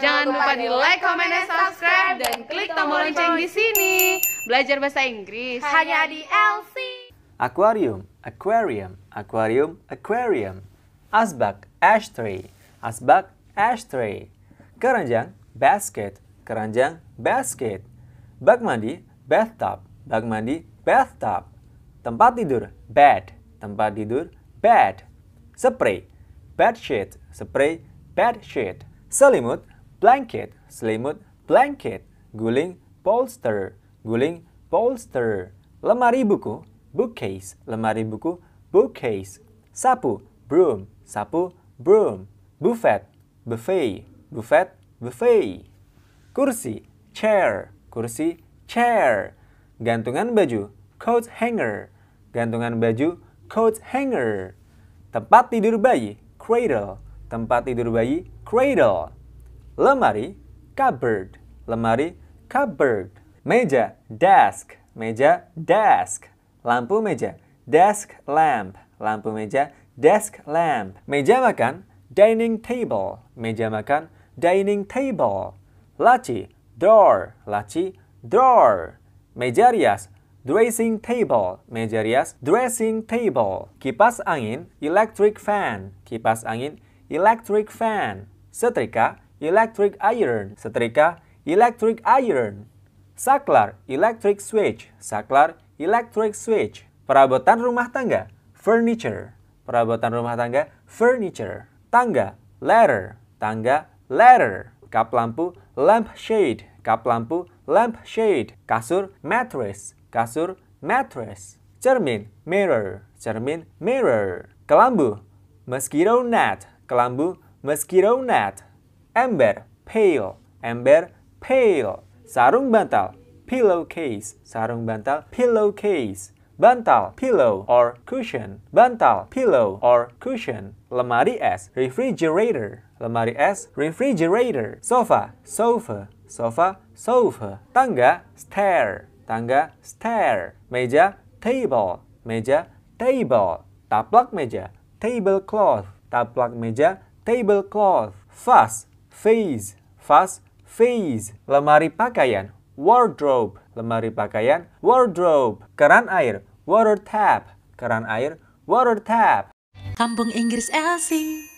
Jangan lupa di like, comment, dan subscribe dan klik tombol lonceng di sini. Belajar bahasa Inggris hanya di LC. Aquarium, aquarium, aquarium, aquarium. Asbak, ashtray, asbak, ashtray. Keranjang, basket, keranjang, basket. Bak mandi, bathtub, bak mandi, bathtub. Tempat tidur, bed, tempat tidur, bed. Spray, bed sheet, spray, bed sheet. Selimut, blanket, selimut, blanket, guling, bolster, guling, bolster, lemari buku, bookcase, lemari buku, bookcase, sapu, broom, sapu, broom, buffet, buffet, buffet, buffet, kursi, chair, kursi, chair, gantungan baju, coat hanger, gantungan baju, coat hanger, tempat tidur bayi, cradle, tempat tidur bayi, cradle, lemari cupboard, lemari cupboard, meja desk, meja desk, lampu meja desk lamp, lampu meja desk lamp, meja makan dining table, meja makan dining table, laci drawer, laci drawer, meja rias dressing table, meja rias dressing table, kipas angin electric fan, kipas angin electric fan, setrika electric iron, setrika electric iron, saklar electric switch, saklar electric switch, perabotan rumah tangga furniture, perabotan rumah tangga furniture, tangga ladder, tangga ladder, kap lampu lamp shade, kap lampu lamp shade, kasur mattress, kasur mattress, cermin mirror, cermin mirror, kelambu mosquito net, kelambu mosquito net, ember, pail, ember, pail. Sarung bantal, pillowcase, sarung bantal, pillowcase. Bantal, pillow or cushion. Bantal, pillow or cushion. Lemari es, refrigerator. Lemari es, refrigerator. Sofa, sofa. Sofa, sofa. Tangga, stair. Tangga, stair. Meja, table. Meja, table. Taplak meja, tablecloth. Taplak meja, tablecloth. vas Fez, faz, fez, lemari pakaian. Wardrobe, lemari pakaian. Wardrobe, keran air. Water tap, keran air. Water tap. Kampung Inggris Elsie.